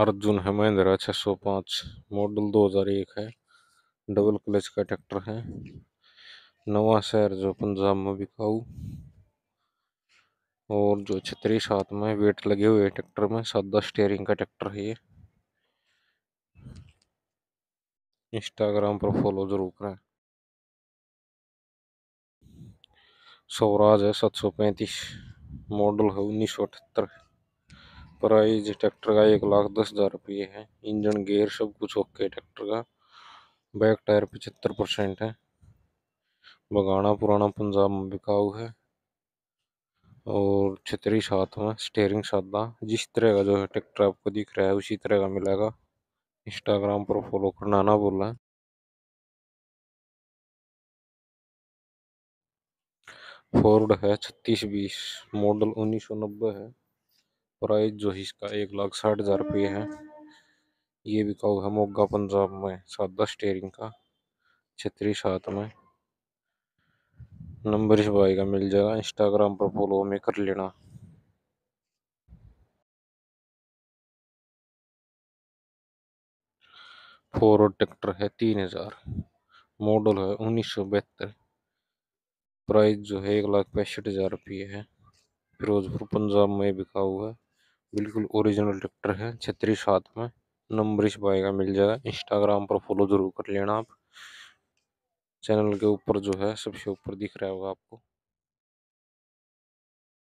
अर्जुन है महिंद्रा छः सौ पाँच मॉडल दो हज़ार एक है डबल क्लच का ट्रैक्टर है नवा शहर जो पंजाब में बिकाऊ और जो छतरी हाथ में वेट लगे हुए ट्रैक्टर में सादा स्टेयरिंग का ट्रैक्टर है ये इंस्टाग्राम पर फॉलो जरूर करें स्वराज है सात सौ पैंतीस मॉडल है उन्नीस सौ अठहत्तर प्राइस ट्रैक्टर का एक लाख दस हज़ार रुपये है इंजन गेयर सब कुछ ओके ट्रैक्टर का बैक टायर पचहत्तर परसेंट है बगाना पुराना पंजाब में बिकाऊ है और छतरी साथ में स्टेयरिंग सादा जिस तरह का जो है ट्रैक्टर आपको दिख रहा है उसी तरह का मिलेगा इंस्टाग्राम पर फॉलो करना ना बोला फोर्ड है छत्तीस बीस मॉडल उन्नीस सौ नब्बे है प्राइस जो इसका एक लाख साठ हज़ार रुपये है ये भी कहो है मोगा पंजाब में सादा स्टेयरिंग का छतरी सात में नंबर इस भाई का मिल जाएगा इंस्टाग्राम पर फॉलो में कर लेना फोरवर्ड ट्रैक्टर है तीन हज़ार मॉडल है उन्नीस सौ बहत्तर प्राइस जो है एक लाख पैंसठ हज़ार रुपये है फिरोजपुर पंजाब में बिका हुआ है बिल्कुल ओरिजिनल ट्रैक्टर है छत्तीस हाथ में नंबर इस भाई का मिल जाएगा इंस्टाग्राम पर फॉलो ज़रूर कर लेना आप चैनल के ऊपर जो है सबसे ऊपर दिख रहा होगा आपको